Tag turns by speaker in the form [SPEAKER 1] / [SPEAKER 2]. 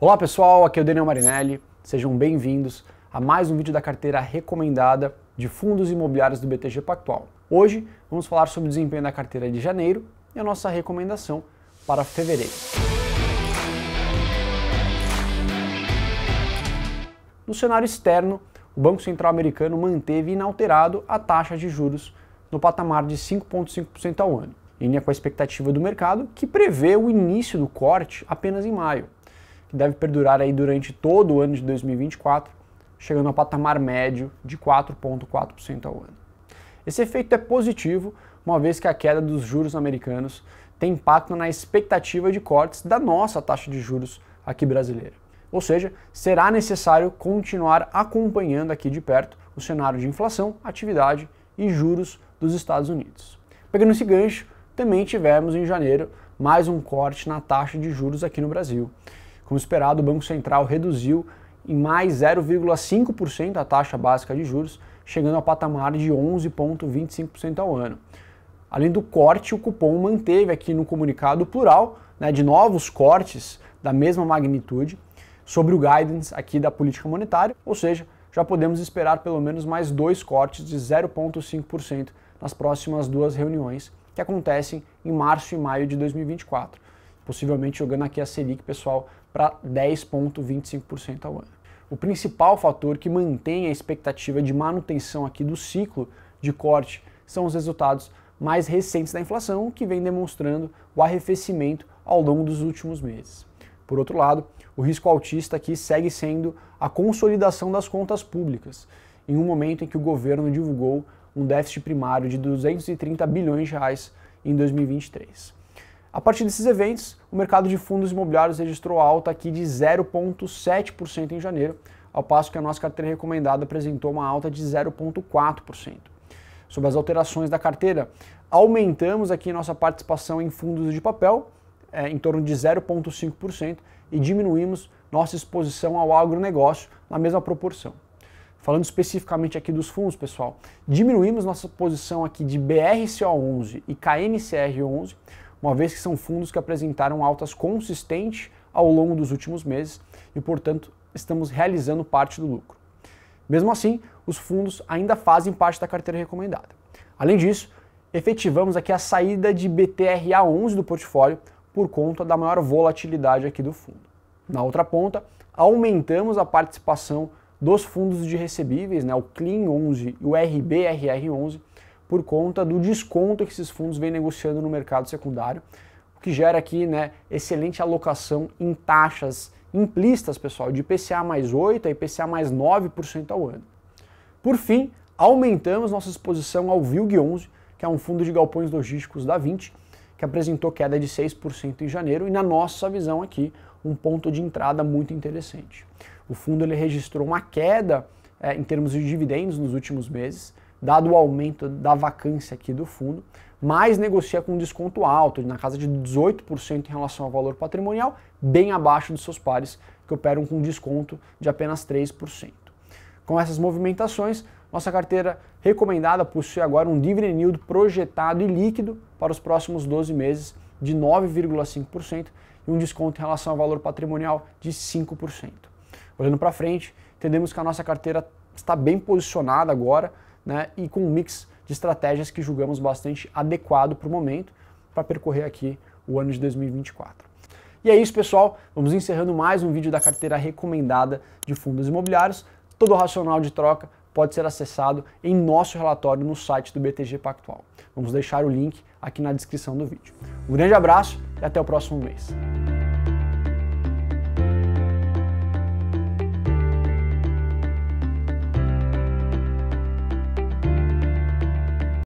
[SPEAKER 1] Olá pessoal, aqui é o Daniel Marinelli. Sejam bem-vindos a mais um vídeo da carteira recomendada de fundos imobiliários do BTG Pactual. Hoje vamos falar sobre o desempenho da carteira de janeiro e a nossa recomendação para fevereiro. No cenário externo, o Banco Central Americano manteve inalterado a taxa de juros no patamar de 5,5% ao ano, em linha com a expectativa do mercado, que prevê o início do corte apenas em maio que deve perdurar aí durante todo o ano de 2024, chegando ao patamar médio de 4,4% ao ano. Esse efeito é positivo, uma vez que a queda dos juros americanos tem impacto na expectativa de cortes da nossa taxa de juros aqui brasileira. Ou seja, será necessário continuar acompanhando aqui de perto o cenário de inflação, atividade e juros dos Estados Unidos. Pegando esse gancho, também tivemos em janeiro mais um corte na taxa de juros aqui no Brasil. Como esperado, o Banco Central reduziu em mais 0,5% a taxa básica de juros, chegando ao patamar de 11,25% ao ano. Além do corte, o cupom manteve aqui no comunicado plural né, de novos cortes da mesma magnitude sobre o guidance aqui da política monetária, ou seja, já podemos esperar pelo menos mais dois cortes de 0,5% nas próximas duas reuniões que acontecem em março e maio de 2024 possivelmente jogando aqui a Selic, pessoal, para 10,25% ao ano. O principal fator que mantém a expectativa de manutenção aqui do ciclo de corte são os resultados mais recentes da inflação, que vem demonstrando o arrefecimento ao longo dos últimos meses. Por outro lado, o risco altista aqui segue sendo a consolidação das contas públicas, em um momento em que o governo divulgou um déficit primário de 230 bilhões de reais em 2023. A partir desses eventos, o mercado de fundos imobiliários registrou alta aqui de 0,7% em janeiro, ao passo que a nossa carteira recomendada apresentou uma alta de 0,4%. Sobre as alterações da carteira, aumentamos aqui nossa participação em fundos de papel é, em torno de 0,5% e diminuímos nossa exposição ao agronegócio na mesma proporção. Falando especificamente aqui dos fundos, pessoal, diminuímos nossa posição aqui de BRCO11 e KNCR11, uma vez que são fundos que apresentaram altas consistentes ao longo dos últimos meses e, portanto, estamos realizando parte do lucro. Mesmo assim, os fundos ainda fazem parte da carteira recomendada. Além disso, efetivamos aqui a saída de BTRA11 do portfólio por conta da maior volatilidade aqui do fundo. Na outra ponta, aumentamos a participação dos fundos de recebíveis, né, o CLIN11 e o RBRR11, por conta do desconto que esses fundos vêm negociando no mercado secundário, o que gera aqui né, excelente alocação em taxas implícitas, pessoal, de IPCA mais 8 a IPCA mais 9% ao ano. Por fim, aumentamos nossa exposição ao VILG 11, que é um fundo de galpões logísticos da 20, que apresentou queda de 6% em janeiro e na nossa visão aqui, um ponto de entrada muito interessante. O fundo ele registrou uma queda é, em termos de dividendos nos últimos meses, dado o aumento da vacância aqui do fundo, mas negocia com um desconto alto, na casa de 18% em relação ao valor patrimonial, bem abaixo dos seus pares, que operam com desconto de apenas 3%. Com essas movimentações, nossa carteira recomendada possui agora um dividend yield projetado e líquido para os próximos 12 meses de 9,5% e um desconto em relação ao valor patrimonial de 5%. Olhando para frente, entendemos que a nossa carteira está bem posicionada agora, né, e com um mix de estratégias que julgamos bastante adequado para o momento para percorrer aqui o ano de 2024. E é isso, pessoal. Vamos encerrando mais um vídeo da carteira recomendada de fundos imobiliários. Todo o racional de troca pode ser acessado em nosso relatório no site do BTG Pactual. Vamos deixar o link aqui na descrição do vídeo. Um grande abraço e até o próximo mês.